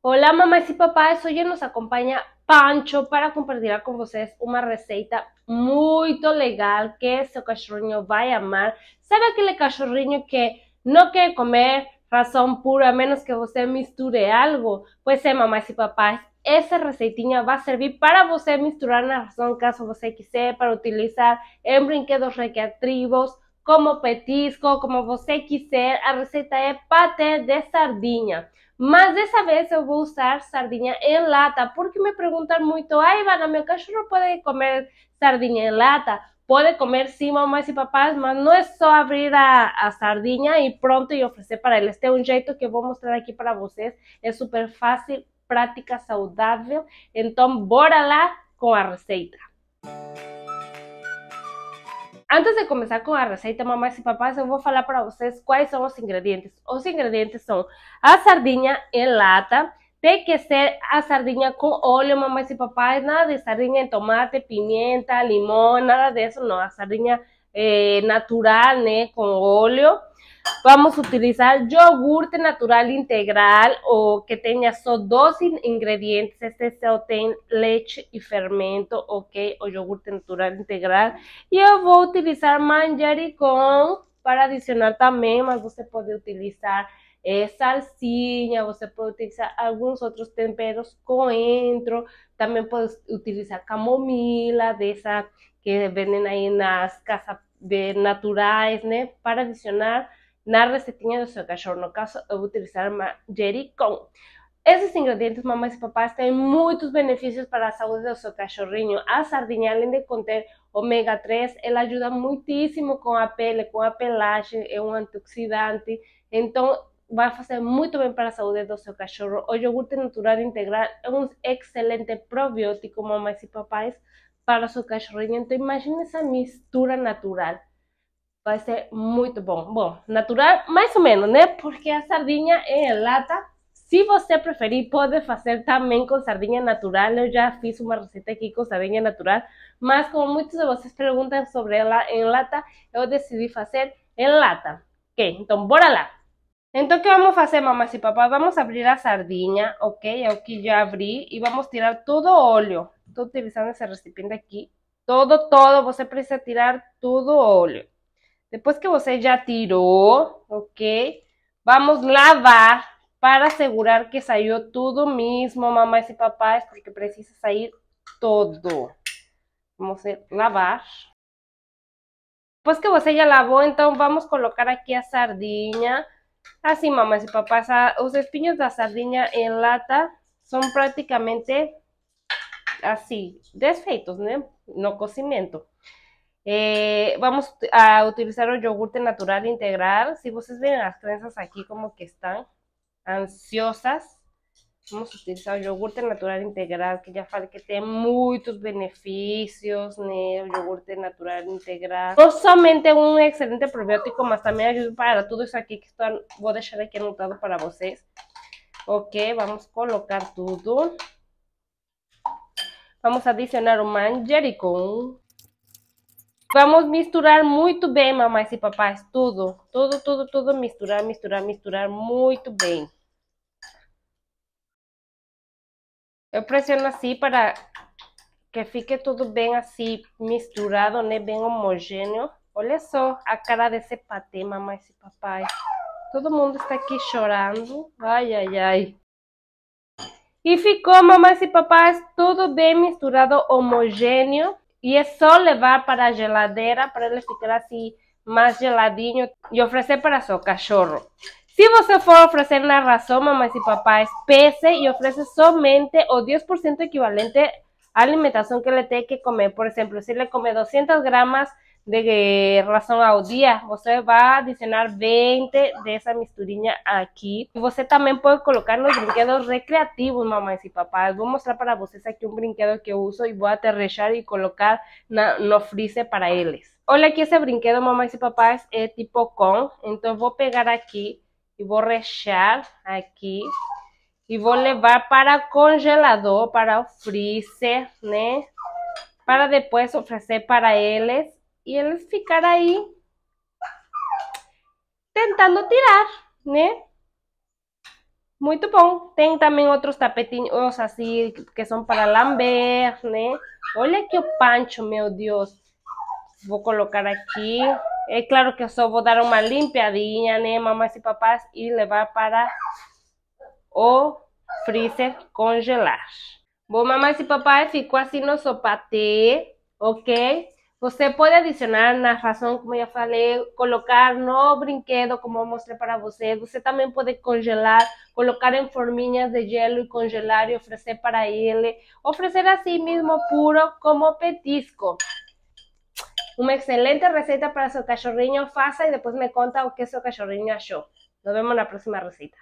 Hola mamás y papás, hoy nos acompaña Pancho para compartir con ustedes una receta muy legal que su cachorrinho a amar. Sabe aquel cachorrinho que no quiere comer razón pura, a menos que usted misture algo? Pues sí eh, mamás y papás, recetinha va a servir para usted misturar la razón caso usted quise para utilizar en brinquedos recreativos como petisco, como você quiser. A receita é patê de sardinha. Mas dessa vez eu vou usar sardinha em lata, porque me perguntam muito: ai, Ivana, meu cachorro pode comer sardinha em lata? Pode comer sim, mamães e papás, mas não é só abrir a, a sardinha e pronto e oferecer para eles. Tem um jeito que eu vou mostrar aqui para vocês. É super fácil, prática, saudável. Então, bora lá com a receita. Música Antes de comenzar con la receta, mamás y papás, voy a hablar para ustedes cuáles son los ingredientes. Los ingredientes son a sardinha en lata, tiene que ser a sardinha con óleo, mamá y papá nada de sardinha en tomate, pimienta, limón, nada de eso, no, A sardinha eh, natural, ¿eh? con óleo. Vamos a utilizar yogurte natural integral o que tenga solo dos ingredientes. Este se tiene leche y fermento, ok? O yogurte natural integral. Y yo voy a utilizar manjericón para adicionar también, más usted puede utilizar eh, salsinha, usted puede utilizar algunos otros temperos, coentro, también puede utilizar camomila, de esas que venden ahí en las casas de naturais, né, para adicionar na receitinha do seu cachorro. No caso, eu vou utilizar manjericão. Esses ingredientes, mamães e papás, têm muitos benefícios para a saúde do seu cachorrinho. A sardinha, além de conter ômega 3, ela ajuda muitíssimo com a pele, com a pelagem, é um antioxidante. Então, vai fazer muito bem para a saúde do seu cachorro. O iogurte natural integral é um excelente probiótico, mamães e papais para su cachorrinho. entonces imagina esa mistura natural. a ser muy bom. bueno, natural más o menos, ¿eh? Porque a sardinha é lata. si você preferir, puede hacer también con sardinha natural. yo ya fiz una receta aquí con sardinha natural. Mas como muchos de vocês preguntan sobre la en lata, yo decidí hacer en lata. Ok, entonces bora lá. Entonces, ¿qué vamos a hacer, mamás y papás? Vamos a abrir la sardinha, ok, aquí ya abrí, y vamos a tirar todo óleo, utilizando ese recipiente aquí, todo, todo, você precisa tirar todo después óleo. Después que usted ya tiró, ok? Vamos a lavar para asegurar que todo mismo mamá y papá es porque precisa salir todo. Vamos a lavar. Después que usted ya lavó, entonces vamos a colocar aquí a sardina. Así, mamás y papás, los de la sardina en lata son prácticamente Así, desfeitos, ¿no? No cocimiento eh, vamos a utilizar El yogurte natural integral. Si ustedes ven las trenzas aquí como que están ansiosas, vamos a utilizar el yogurte natural integral, que ya falta que tiene Muchos beneficios, ¿no? El natural integral. No solamente un excelente probiótico, más también ayuda para todo eso aquí que están, voy a dejar aquí anotado para ustedes Ok, vamos a colocar todo. Vamos adicionar o manjericão. Vamos misturar muito bem, mamães e papais, tudo. Tudo, tudo, tudo, misturar, misturar, misturar muito bem. Eu pressiono assim para que fique tudo bem assim, misturado, né? Bem homogêneo. Olha só a cara desse patê, mamães e papais. Todo mundo está aqui chorando. Ai, ai, ai. E ficou, y y papás, todo bien misturado, homogéneo. Y eso le levar para la geladera para le ficar así más geladinho y ofrecer para su cachorro. Se você for oferecer razón, mamá y papá papás, pese y ofrece somente o 10% equivalente la alimentación que le tiene que comer. Por ejemplo, si le come 200 gramas de qué razón día. Usted va a adicionar 20 esa misturinha aquí. Y Usted también puede colocar los brinquedos recreativos, mamás y papás. a mostrar para ustedes aquí un brinquedo que uso. Y voy a aterrechar y colocar en no freezer para ellos. Hola, aquí ese brinquedo, mamás y papás, es eh, tipo con. Entonces voy a pegar y voy a rechar Y voy a llevar para congelador, para o freezer, Para después ofrecer para ellos. e eles ficaram aí tentando tirar, né? Muito bom. Tem também outros tapetinhos assim, que são para lamber, né? Olha aqui o pancho, meu Deus. Vou colocar aqui. É claro que eu só vou dar uma limpiadinha, né, mamães e papás, e levar para o freezer congelar. Bom, mamães e papais, ficou assim nosso patê, ok? Usted pues, puede adicionar una razón, como ya falei, colocar no brinquedo, como mostré para usted. Usted también puede congelar, colocar en forminhas de hielo y congelar y ofrecer para ele. Oferecer así mismo puro como petisco. Una excelente receta para su cachorrinho. Faça y después me conta o que seu cachorrinho achou. Nos vemos la próxima receta.